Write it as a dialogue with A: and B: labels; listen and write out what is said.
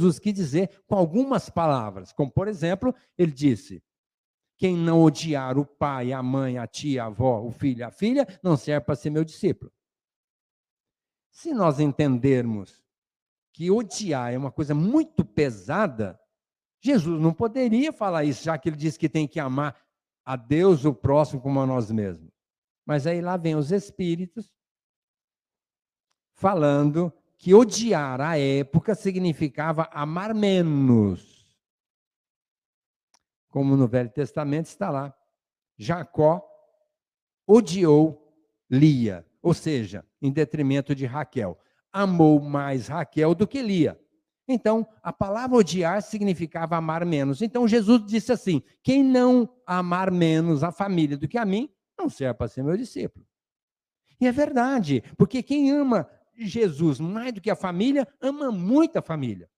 A: Jesus quis dizer com algumas palavras, como por exemplo, ele disse: Quem não odiar o pai, a mãe, a tia, a avó, o filho, a filha, não serve para ser meu discípulo. Se nós entendermos que odiar é uma coisa muito pesada, Jesus não poderia falar isso, já que ele disse que tem que amar a Deus o próximo como a nós mesmos. Mas aí lá vem os espíritos falando que odiar a época significava amar menos. Como no Velho Testamento está lá. Jacó odiou Lia, ou seja, em detrimento de Raquel. Amou mais Raquel do que Lia. Então, a palavra odiar significava amar menos. Então, Jesus disse assim: quem não amar menos a família do que a mim, não serve para ser meu discípulo. E é verdade, porque quem ama Jesus, mais do que a família, ama muito a família.